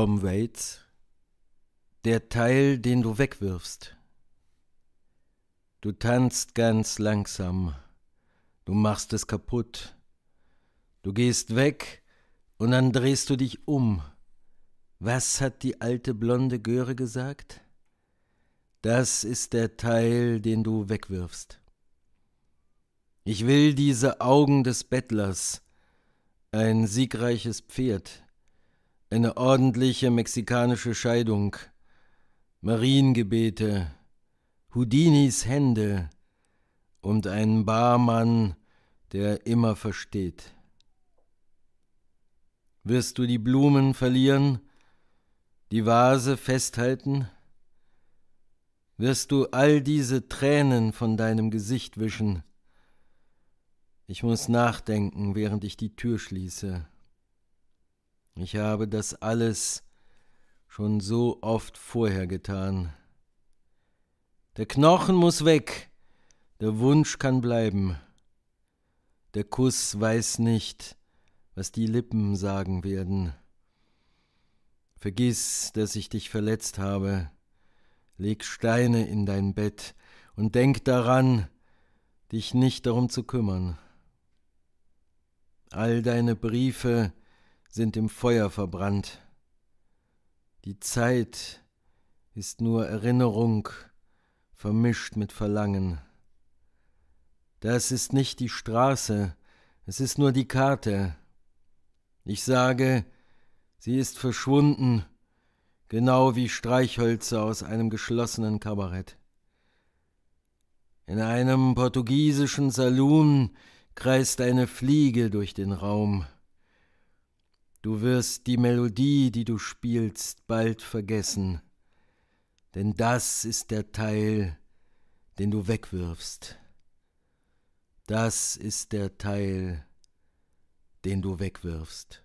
Tom Waits, der Teil, den du wegwirfst. Du tanzt ganz langsam, du machst es kaputt. Du gehst weg und dann drehst du dich um. Was hat die alte blonde Göre gesagt? Das ist der Teil, den du wegwirfst. Ich will diese Augen des Bettlers, ein siegreiches Pferd, eine ordentliche mexikanische Scheidung, Mariengebete, Houdinis Hände und einen Barmann, der immer versteht. Wirst du die Blumen verlieren, die Vase festhalten? Wirst du all diese Tränen von deinem Gesicht wischen? Ich muss nachdenken, während ich die Tür schließe. Ich habe das alles schon so oft vorher getan. Der Knochen muss weg, der Wunsch kann bleiben. Der Kuss weiß nicht, was die Lippen sagen werden. Vergiss, dass ich dich verletzt habe. Leg Steine in dein Bett und denk daran, dich nicht darum zu kümmern. All deine Briefe sind im Feuer verbrannt. Die Zeit ist nur Erinnerung, vermischt mit Verlangen. Das ist nicht die Straße, es ist nur die Karte. Ich sage, sie ist verschwunden, genau wie Streichhölzer aus einem geschlossenen Kabarett. In einem portugiesischen Saloon kreist eine Fliege durch den Raum. Du wirst die Melodie, die du spielst, bald vergessen, denn das ist der Teil, den du wegwirfst. Das ist der Teil, den du wegwirfst.